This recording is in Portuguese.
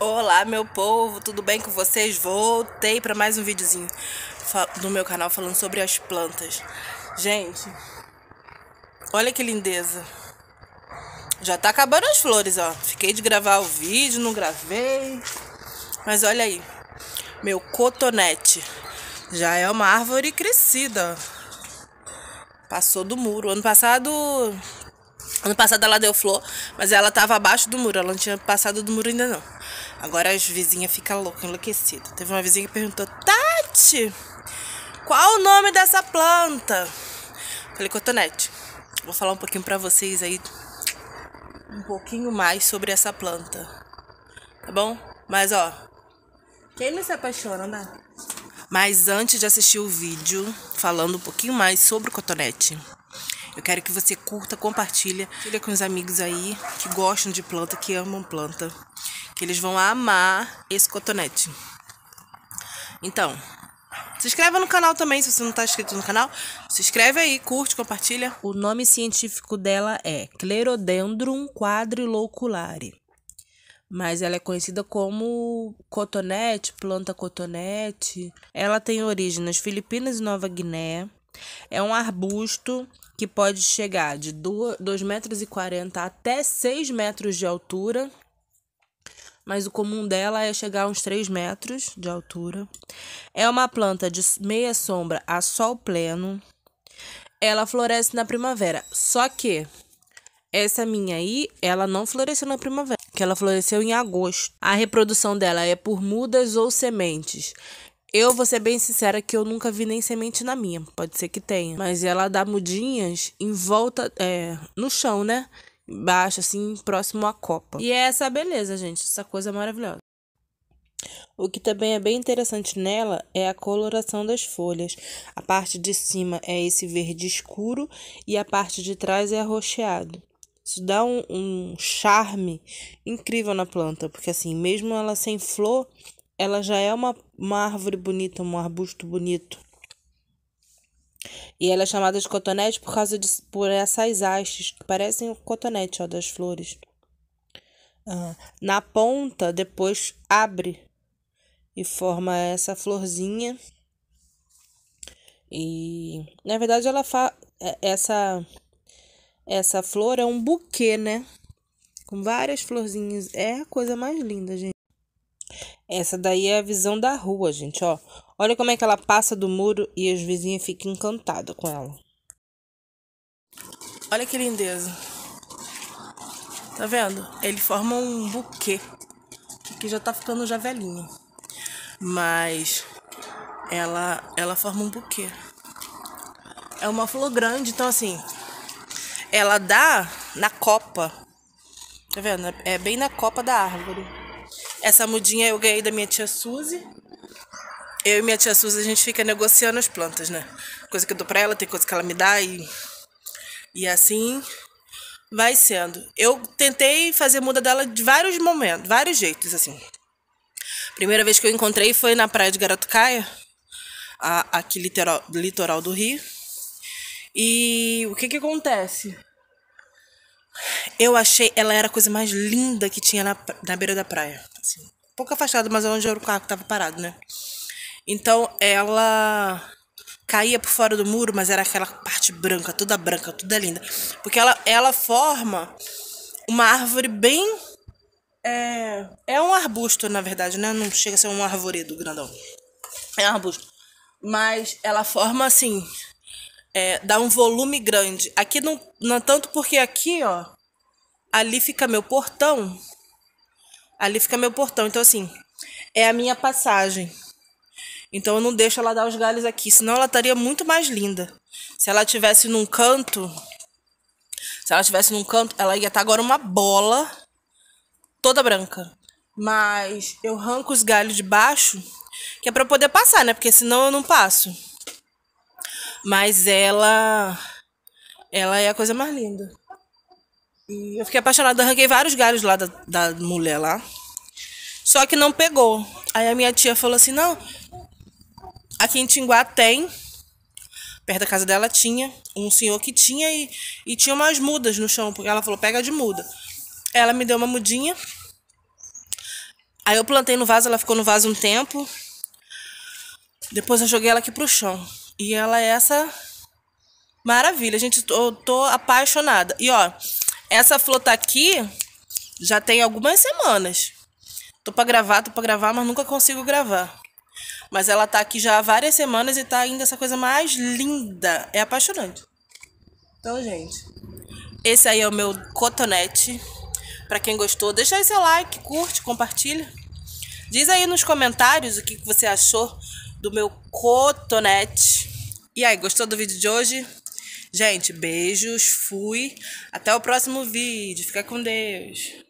Olá, meu povo, tudo bem com vocês? Voltei para mais um videozinho do meu canal falando sobre as plantas. Gente, olha que lindeza. Já tá acabando as flores, ó. Fiquei de gravar o vídeo, não gravei. Mas olha aí, meu cotonete. Já é uma árvore crescida, ó. Passou do muro. Ano passado Ano passado ela deu flor, mas ela tava abaixo do muro, ela não tinha passado do muro ainda não. Agora as vizinhas ficam loucas, enlouquecidas. Teve uma vizinha que perguntou: Tati, qual o nome dessa planta? Falei, Cotonete, vou falar um pouquinho pra vocês aí, um pouquinho mais sobre essa planta. Tá bom? Mas ó, quem não se apaixona, né? Mas antes de assistir o vídeo falando um pouquinho mais sobre o cotonete, eu quero que você curta, compartilha, compartilhe com os amigos aí que gostam de planta, que amam planta que eles vão amar esse cotonete. Então, se inscreva no canal também, se você não está inscrito no canal. Se inscreve aí, curte, compartilha. O nome científico dela é Clerodendrum quadriloculare. Mas ela é conhecida como cotonete, planta cotonete. Ela tem origem nas Filipinas e Nova Guiné. É um arbusto que pode chegar de 2,40 metros até 6 metros de altura mas o comum dela é chegar a uns 3 metros de altura. É uma planta de meia sombra a sol pleno. Ela floresce na primavera. Só que essa minha aí, ela não floresceu na primavera, que ela floresceu em agosto. A reprodução dela é por mudas ou sementes. Eu vou ser bem sincera que eu nunca vi nem semente na minha. Pode ser que tenha. Mas ela dá mudinhas em volta. É, no chão, né? baixo, assim, próximo à copa. E é essa beleza, gente, essa coisa maravilhosa. O que também é bem interessante nela é a coloração das folhas. A parte de cima é esse verde escuro e a parte de trás é arroxeado. Isso dá um, um charme incrível na planta, porque assim, mesmo ela sem flor, ela já é uma, uma árvore bonita, um arbusto bonito. E ela é chamada de cotonete por causa de por essas hastes que parecem o cotonete ó, das flores. Ah, na ponta, depois abre e forma essa florzinha. E na verdade ela fa é, essa essa flor é um buquê, né? Com várias florzinhas. É a coisa mais linda, gente. Essa daí é a visão da rua, gente, ó. Olha como é que ela passa do muro e as vizinhas ficam encantadas com ela. Olha que lindeza. Tá vendo? Ele forma um buquê que já tá ficando já velhinho. Mas ela ela forma um buquê. É uma flor grande, então assim, ela dá na copa. Tá vendo? É bem na copa da árvore. Essa mudinha eu ganhei da minha tia Suzy eu e minha tia Suzy, a gente fica negociando as plantas, né? Coisa que eu dou pra ela, tem coisa que ela me dá e. E assim vai sendo. Eu tentei fazer muda dela de vários momentos, vários jeitos, assim. Primeira vez que eu encontrei foi na praia de Garatucaia, a, aqui litoral, litoral do Rio. E o que que acontece? Eu achei, ela era a coisa mais linda que tinha na, na beira da praia. Assim, um pouco afastada, mas onde era o carro que tava parado, né? Então ela caía por fora do muro, mas era aquela parte branca, toda branca, toda linda. Porque ela, ela forma uma árvore bem. É, é um arbusto, na verdade, né? Não chega a ser um arvoredo grandão. É um arbusto. Mas ela forma assim. É, dá um volume grande. Aqui não, não é tanto porque aqui, ó. Ali fica meu portão. Ali fica meu portão. Então, assim, é a minha passagem. Então eu não deixo ela dar os galhos aqui, senão ela estaria muito mais linda. Se ela tivesse num canto, se ela tivesse num canto, ela ia estar tá agora uma bola toda branca. Mas eu arranco os galhos de baixo, que é para poder passar, né? Porque senão eu não passo. Mas ela ela é a coisa mais linda. E eu fiquei apaixonada, arranquei vários galhos lá da, da mulher lá. Só que não pegou. Aí a minha tia falou assim: "Não, Aqui em Tinguá tem, perto da casa dela tinha, um senhor que tinha e, e tinha umas mudas no chão, porque ela falou, pega de muda. Ela me deu uma mudinha. Aí eu plantei no vaso, ela ficou no vaso um tempo. Depois eu joguei ela aqui pro chão. E ela é essa maravilha. Gente, eu tô apaixonada. E ó, essa flor tá aqui já tem algumas semanas. Tô pra gravar, tô pra gravar, mas nunca consigo gravar. Mas ela tá aqui já há várias semanas e tá ainda essa coisa mais linda. É apaixonante. Então, gente, esse aí é o meu cotonete. Para quem gostou, deixa aí seu like, curte, compartilha. Diz aí nos comentários o que você achou do meu cotonete. E aí, gostou do vídeo de hoje? Gente, beijos, fui. Até o próximo vídeo. Fica com Deus.